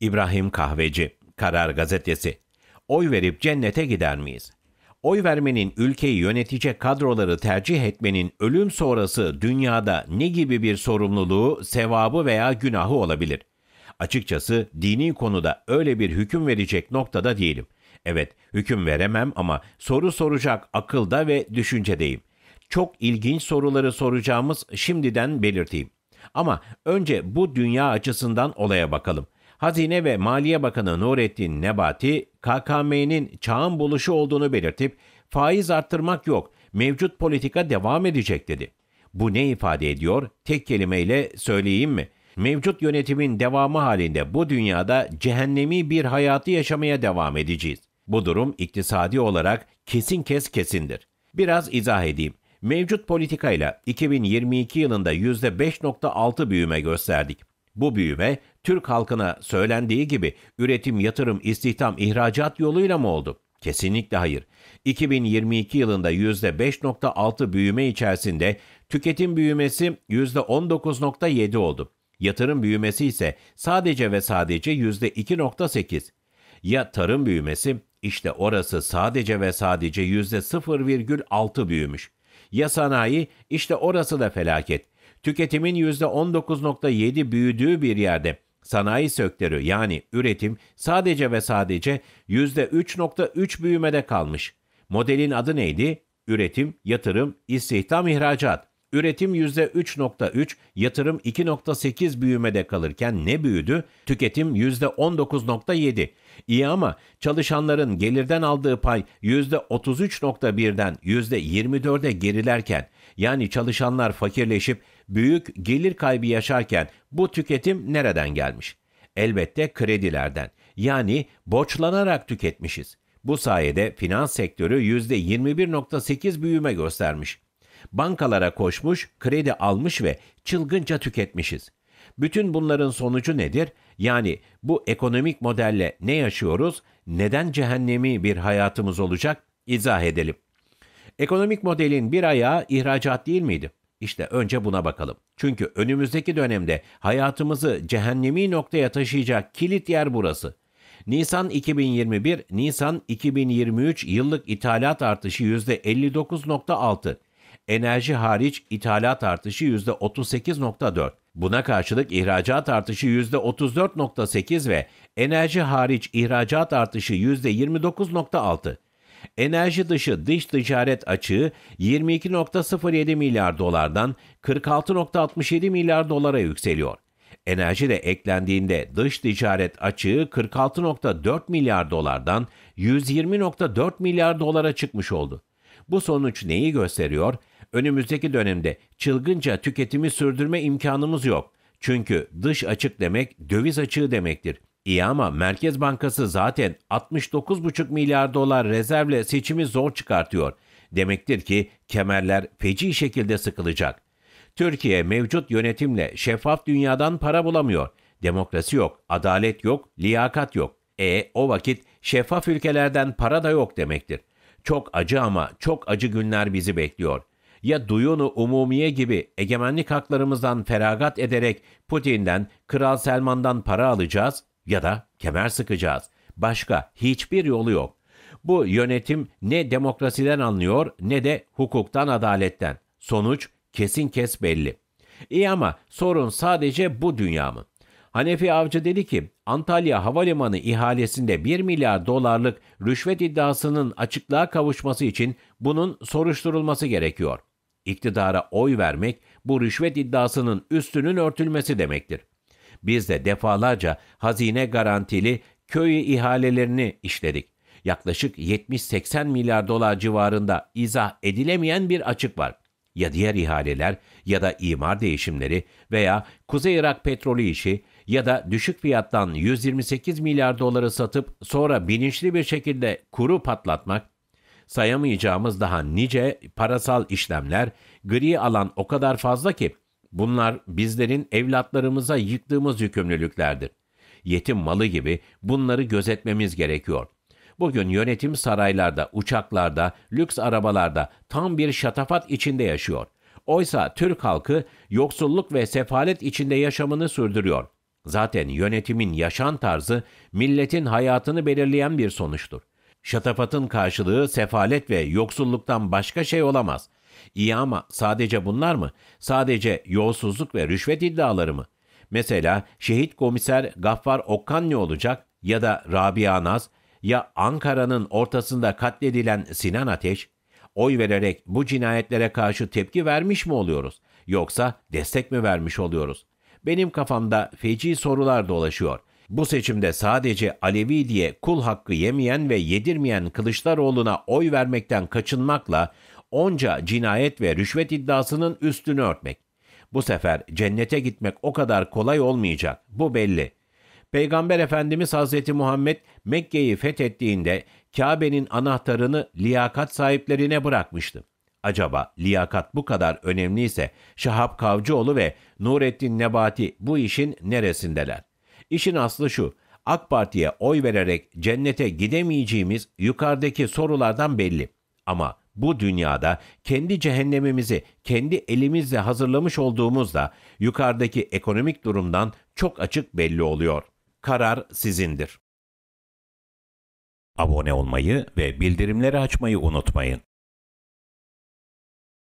İbrahim Kahveci, Karar Gazetesi. Oy verip cennete gider miyiz? Oy vermenin ülkeyi yönetecek kadroları tercih etmenin ölüm sonrası dünyada ne gibi bir sorumluluğu, sevabı veya günahı olabilir? Açıkçası dini konuda öyle bir hüküm verecek noktada değilim. Evet, hüküm veremem ama soru soracak akılda ve düşüncedeyim. Çok ilginç soruları soracağımız şimdiden belirteyim. Ama önce bu dünya açısından olaya bakalım. Hazine ve Maliye Bakanı Nurettin Nebati, KKM'nin çağın buluşu olduğunu belirtip faiz arttırmak yok, mevcut politika devam edecek dedi. Bu ne ifade ediyor? Tek kelimeyle söyleyeyim mi? Mevcut yönetimin devamı halinde bu dünyada cehennemi bir hayatı yaşamaya devam edeceğiz. Bu durum iktisadi olarak kesin kes kesindir. Biraz izah edeyim. Mevcut politikayla 2022 yılında %5.6 büyüme gösterdik. Bu büyüme Türk halkına söylendiği gibi üretim, yatırım, istihdam, ihracat yoluyla mı oldu? Kesinlikle hayır. 2022 yılında %5.6 büyüme içerisinde tüketim büyümesi %19.7 oldu. Yatırım büyümesi ise sadece ve sadece %2.8. Ya tarım büyümesi? işte orası sadece ve sadece %0,6 büyümüş. Ya sanayi? işte orası da felaket tüketimin %19.7 büyüdüğü bir yerde sanayi sektörü yani üretim sadece ve sadece %3.3 büyümede kalmış. Modelin adı neydi? Üretim, yatırım, istihdam, ihracat. Üretim %3.3, yatırım 2.8 büyümede kalırken ne büyüdü? Tüketim %19.7. İyi ama çalışanların gelirden aldığı pay %33.1'den %24'e gerilerken yani çalışanlar fakirleşip büyük gelir kaybı yaşarken bu tüketim nereden gelmiş? Elbette kredilerden. Yani borçlanarak tüketmişiz. Bu sayede finans sektörü %21.8 büyüme göstermiş. Bankalara koşmuş, kredi almış ve çılgınca tüketmişiz. Bütün bunların sonucu nedir? Yani bu ekonomik modelle ne yaşıyoruz? Neden cehennemi bir hayatımız olacak? İzah edelim. Ekonomik modelin bir ayağı ihracat değil miydi? İşte önce buna bakalım. Çünkü önümüzdeki dönemde hayatımızı cehennemi noktaya taşıyacak kilit yer burası. Nisan 2021, Nisan 2023 yıllık ithalat artışı %59.6. Enerji hariç ithalat artışı %38.4. Buna karşılık ihracat artışı %34.8 ve enerji hariç ihracat artışı %29.6. Enerji dışı dış ticaret açığı 22.07 milyar dolardan 46.67 milyar dolara yükseliyor. Enerji de eklendiğinde dış ticaret açığı 46.4 milyar dolardan 120.4 milyar dolara çıkmış oldu. Bu sonuç neyi gösteriyor? Önümüzdeki dönemde çılgınca tüketimi sürdürme imkanımız yok. Çünkü dış açık demek döviz açığı demektir. İyi ama Merkez Bankası zaten 69,5 milyar dolar rezervle seçimi zor çıkartıyor. Demektir ki kemerler feci şekilde sıkılacak. Türkiye mevcut yönetimle şeffaf dünyadan para bulamıyor. Demokrasi yok, adalet yok, liyakat yok. E o vakit şeffaf ülkelerden para da yok demektir. Çok acı ama çok acı günler bizi bekliyor. Ya Duyunu Umumiye gibi egemenlik haklarımızdan feragat ederek Putin'den, Kral Selman'dan para alacağız ya da kemer sıkacağız. Başka hiçbir yolu yok. Bu yönetim ne demokrasiden anlıyor ne de hukuktan adaletten. Sonuç kesin kes belli. İyi ama sorun sadece bu dünya mı? Hanefi Avcı dedi ki Antalya Havalimanı ihalesinde 1 milyar dolarlık rüşvet iddiasının açıklığa kavuşması için bunun soruşturulması gerekiyor. İktidara oy vermek bu rüşvet iddiasının üstünün örtülmesi demektir. Biz de defalarca hazine garantili köy ihalelerini işledik. Yaklaşık 70-80 milyar dolar civarında izah edilemeyen bir açık var. Ya diğer ihaleler ya da imar değişimleri veya Kuzey Irak petrolü işi ya da düşük fiyattan 128 milyar doları satıp sonra bilinçli bir şekilde kuru patlatmak sayamayacağımız daha nice parasal işlemler, gri alan o kadar fazla ki Bunlar bizlerin evlatlarımıza yıktığımız yükümlülüklerdir. Yetim malı gibi bunları gözetmemiz gerekiyor. Bugün yönetim saraylarda, uçaklarda, lüks arabalarda tam bir şatafat içinde yaşıyor. Oysa Türk halkı yoksulluk ve sefalet içinde yaşamını sürdürüyor. Zaten yönetimin yaşam tarzı milletin hayatını belirleyen bir sonuçtur. Şatafatın karşılığı sefalet ve yoksulluktan başka şey olamaz. İyi ama sadece bunlar mı? Sadece yolsuzluk ve rüşvet iddiaları mı? Mesela şehit komiser Gaffar Okkan ne olacak? Ya da Rabia Naz? Ya Ankara'nın ortasında katledilen Sinan Ateş? Oy vererek bu cinayetlere karşı tepki vermiş mi oluyoruz? Yoksa destek mi vermiş oluyoruz? Benim kafamda feci sorular dolaşıyor. Bu seçimde sadece Alevi diye kul hakkı yemeyen ve yedirmeyen Kılıçdaroğlu'na oy vermekten kaçınmakla onca cinayet ve rüşvet iddiasının üstünü örtmek. Bu sefer cennete gitmek o kadar kolay olmayacak. Bu belli. Peygamber Efendimiz Hazreti Muhammed Mekke'yi fethettiğinde Kabe'nin anahtarını liyakat sahiplerine bırakmıştı. Acaba liyakat bu kadar önemliyse Şahap Kavcıoğlu ve Nurettin Nebati bu işin neresindeler? İşin aslı şu, AK Parti'ye oy vererek cennete gidemeyeceğimiz yukarıdaki sorulardan belli. Ama bu dünyada kendi cehennemimizi kendi elimizle hazırlamış olduğumuzda yukarıdaki ekonomik durumdan çok açık belli oluyor. Karar sizindir. Abone olmayı ve bildirimleri açmayı unutmayın.